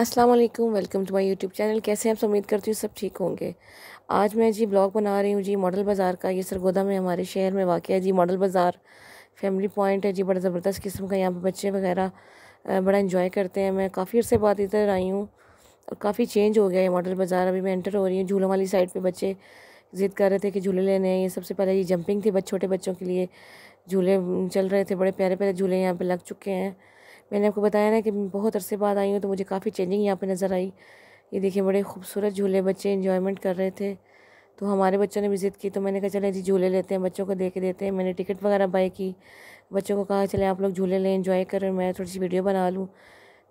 अस्सलाम वालेकुम welcome to my YouTube channel कैसे हैं आप उम्मीद करती हूँ सब ठीक होंगे आज मैं जी ब्लॉग बना रही हूँ जी मॉडल बाज़ार का ये सरगोदा में हमारे शहर में वाक़ है जी मॉडल बाज़ार फैमिली पॉइंट है जी बड़ा ज़बरदस्त किस्म का यहाँ पर बच्चे वगैरह बड़ा इन्जॉय करते हैं मैं काफ़ी अर्से बाद इधर आई हूँ और काफ़ी चेंज हो गया है मॉडल बाज़ार अभी मैं एंटर हो रही हूँ झूलों वाली साइड पर बच्चे ज़िद कर रहे थे कि झूले लेने हैं ये सबसे पहले ये जंपिंग थी छोटे बच्चों के लिए झूले चल रहे थे बड़े प्यारे प्यारे झूले यहाँ पर लग चुके हैं मैंने आपको बताया ना कि बहुत अरसे बाद आई हूँ तो मुझे काफ़ी चेंजिंग यहाँ पे नज़र आई ये देखिए बड़े खूबसूरत झूले बच्चे इन्जॉयमेंट कर रहे थे तो हमारे बच्चों ने विज़िट की तो मैंने कहा चले जी झूले लेते हैं बच्चों को दे के देते हैं मैंने टिकट वगैरह बाई की बच्चों को कहा चले आप लोग झूले लें इन्जॉय करें मैं थोड़ी सी वीडियो बना लूँ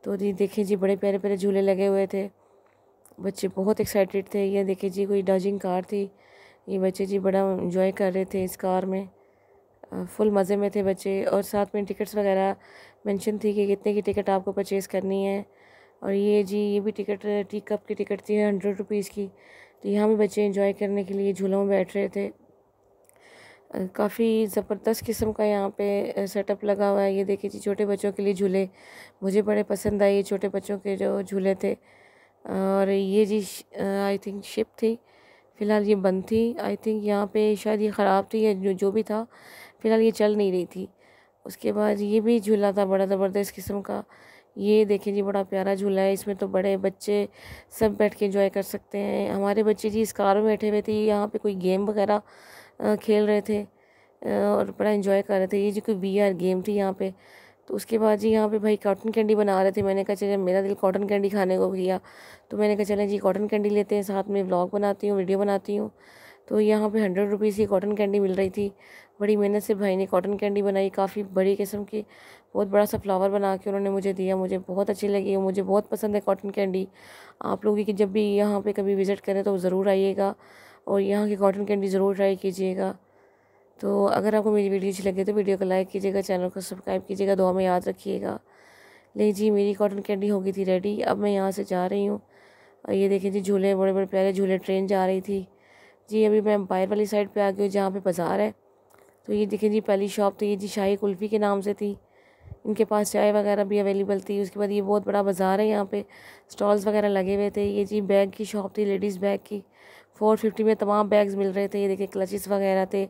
तो जी देखिए जी बड़े प्यारे प्यारे झूले लगे हुए थे बच्चे बहुत एक्साइटेड थे ये देखिए जी कोई डजिंग कार थी ये बच्चे जी बड़ा इन्जॉय कर रहे थे इस कार में फुल मज़े में थे बच्चे और साथ में टिकट्स वगैरह मेंशन थी कि कितने की टिकट आपको परचेज़ करनी है और ये जी ये भी टिकट टी कप की टिकट थी हंड्रेड रुपीज़ की तो यहाँ भी बच्चे इंजॉय करने के लिए झूलों में बैठ रहे थे काफ़ी ज़बरदस्त किस्म का यहाँ पे सेटअप लगा हुआ है ये देखिए जी छोटे बच्चों के लिए झूले मुझे बड़े पसंद आए ये छोटे बच्चों के जो झूले थे और ये जी आई थिंक शिप थी फ़िलहाल ये बंद थी आई थिंक यहाँ पे शायद ये ख़राब थी या जो, जो भी था फ़िलहाल ये चल नहीं रही थी उसके बाद ये भी झूला था बड़ा ज़बरदस्त किस्म का ये देखें जी बड़ा प्यारा झूला है इसमें तो बड़े बच्चे सब बैठ के इंजॉय कर सकते हैं हमारे बच्चे जी इस कार में बैठे हुए थे यहाँ पे कोई गेम वगैरह खेल रहे थे और बड़ा इन्जॉय कर रहे थे ये जो कोई बी आर गेम थी यहाँ पे तो उसके बाद जी यहाँ पे भाई कॉटन कैंडी बना रहे थे मैंने कहा चले मेरा दिल कॉटन कैंडी खाने को किया तो मैंने कहा चले जी कॉटन कैंडी लेते हैं साथ में ब्लॉग बनाती हूँ वीडियो बनाती हूँ तो यहाँ पे हंड्रेड रुपीज़ की कॉटन कैंडी मिल रही थी बड़ी मेहनत से भाई ने कॉटन कैंडी बनाई काफ़ी बड़ी किस्म की बहुत बड़ा सा फ्लावर बना के उन्होंने मुझे दिया मुझे बहुत अच्छी लगी मुझे बहुत पसंद है कॉटन कैंडी आप लोगों की जब भी यहाँ पे कभी विज़िट करें तो ज़रूर आइएगा और यहाँ की कॉटन कैंडी ज़रूर ट्राई कीजिएगा तो अगर आपको मेरी वीडियो अच्छी लगे तो वीडियो को लाइक कीजिएगा चैनल को सब्सक्राइब कीजिएगा दुआ में याद रखिएगा नहीं जी मेरी कॉटन कैंडी हो गई थी रेडी अब मैं यहाँ से जा रही हूँ ये देखें जी झूले बड़े बड़े प्यारे झूले ट्रेन जा रही थी जी अभी मैं अम्पायर वाली साइड पे आ गई जहाँ पे बाज़ार है तो ये देखें जी पहली शॉप तो ये जी शाही कुल्फ़ी के नाम से थी इनके पास चाय वगैरह भी अवेलेबल थी उसके बाद ये बहुत बड़ा बाज़ार है यहाँ पे स्टॉल्स वगैरह लगे हुए थे ये जी बैग की शॉप थी लेडीज़ बैग की फ़ोर फिफ्टी में तमाम बैग्स मिल रहे थे ये देखें क्लचेस वगैरह थे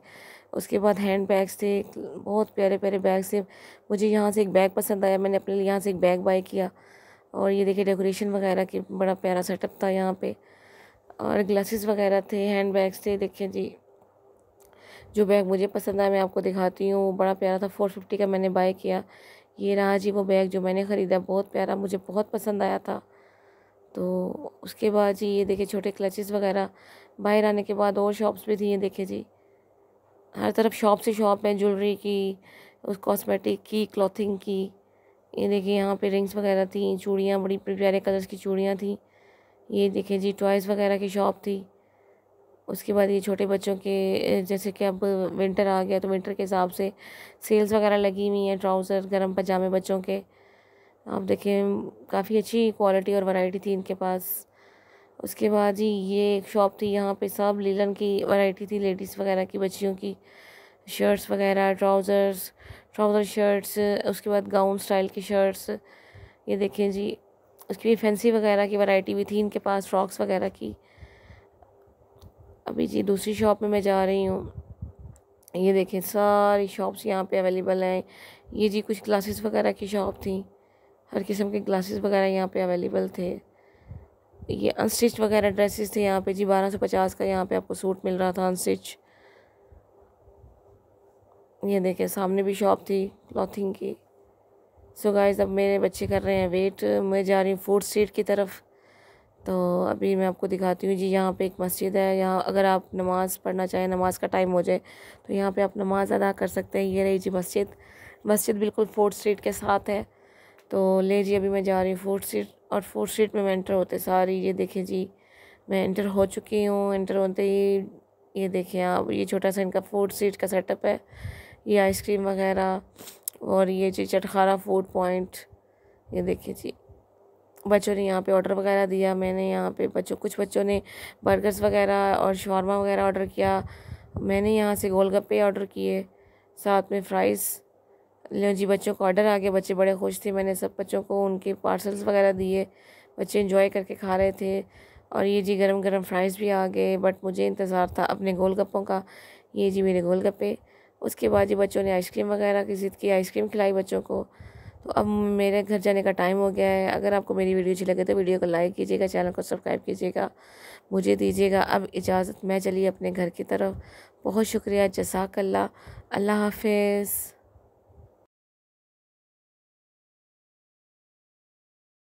उसके बाद हैंड बैग्स थे बहुत प्यारे प्यारे बैग्स थे मुझे यहाँ से एक बैग पसंद आया मैंने अपने यहाँ से एक बैग बाई किया और ये देखिए डेकोरेशन वगैरह की बड़ा प्यारा सेटअप था यहाँ पर और ग्लासेस वगैरह थे हैंड बैग्स थे देखिए जी जो बैग मुझे पसंद आया मैं आपको दिखाती हूँ वो बड़ा प्यारा था फोर फिफ्टी का मैंने बाय किया ये रहा जी वो बैग जो मैंने ख़रीदा बहुत प्यारा मुझे बहुत पसंद आया था तो उसके बाद जी ये देखिए छोटे क्लचेस वगैरह बाहर आने के बाद और शॉप्स भी थी ये देखिए जी हर तरफ शॉप से शॉप है ज्वेलरी की उस कॉस्मेटिक की क्लॉथिंग की ये देखिए यहाँ पे रिंग्स वगैरह थी चूड़ियाँ बड़ी प्यारे कलर्स की चूड़ियाँ थी ये देखिए जी टॉयज़ वगैरह की शॉप थी उसके बाद ये छोटे बच्चों के जैसे कि अब विंटर आ गया तो विंटर के हिसाब से सेल्स वगैरह लगी हुई हैं ट्राउज़र गर्म पजामे बच्चों के आप देखें काफ़ी अच्छी क्वालिटी और वैरायटी थी इनके पास उसके बाद जी ये एक शॉप थी यहाँ पे सब लीलन की वैरायटी थी लेडीज़ वगैरह की बच्चियों की शर्ट्स वगैरह ट्राउज़र्स ट्राउज़र शर्ट्स उसके बाद गाउन स्टाइल की शर्ट्स ये देखें जी उसकी भी फैंसी वगैरह की वैरायटी भी थी इनके पास फ्रॉक्स वगैरह की अभी जी दूसरी शॉप में मैं जा रही हूँ ये देखें सारी शॉप्स यहाँ पे अवेलेबल हैं ये जी कुछ ग्लासेस वगैरह की शॉप थी हर किस्म के ग्लासेस वगैरह यहाँ पे अवेलेबल थे ये अनस्टिच वगैरह ड्रेसेस थे यहाँ पे जी बारह सौ पचास का यहाँ पे आपको सूट मिल रहा था अनस्टिच ये देखें सामने भी शॉप थी क्लॉथिंग की सो गाइस अब मेरे बच्चे कर रहे हैं वेट मैं जा रही हूँ फोर्थ स्ट्रीट की तरफ तो अभी मैं आपको दिखाती हूँ जी यहाँ पे एक मस्जिद है यहाँ अगर आप नमाज़ पढ़ना चाहें नमाज का टाइम हो जाए तो यहाँ पे आप नमाज़ अदा कर सकते हैं ये रही जी मस्जिद मस्जिद बिल्कुल फोर्थ स्ट्रीट के साथ है तो ले जी अभी मैं जा रही हूँ फोर्थ स्ट्रीट और फोर्थ स्ट्रीट में मैं इंटर होते सारी ये देखें जी मैं इंटर हो चुकी हूँ एंटर होते ही ये देखें आप ये छोटा सा इनका फोर्थ स्ट्रीट का सेटअप है ये आइसक्रीम वगैरह और ये जी चटखारा फूड पॉइंट ये देखिए जी बच्चों ने यहाँ पे ऑर्डर वगैरह दिया मैंने यहाँ पे बच्चों कुछ बच्चों ने बर्गर्स वगैरह और शॉर्मा वगैरह ऑर्डर किया मैंने यहाँ से गोलगप्पे ऑर्डर किए साथ में फ्राइज़ लो जी बच्चों का ऑर्डर आ गया बच्चे बड़े खुश थे मैंने सब बच्चों को उनके पार्सल्स वगैरह दिए बच्चे इन्जॉय करके खा रहे थे और ये जी गरम गरम फ्राइज़ भी आ गए बट मुझे इंतज़ार था अपने गोलगप्पों का ये जी मेरे गोलगप्पे उसके बाद जी बच्चों ने आइसक्रीम वगैरह की ज़िद की आइसक्रीम खिलाई बच्चों को तो अब मेरे घर जाने का टाइम हो गया है अगर आपको मेरी वीडियो अच्छी लगे तो वीडियो को लाइक कीजिएगा चैनल को सब्सक्राइब कीजिएगा मुझे दीजिएगा अब इजाज़त मैं चलिए अपने घर की तरफ बहुत शुक्रिया जसाकल्ला अल्लाह हाफिज़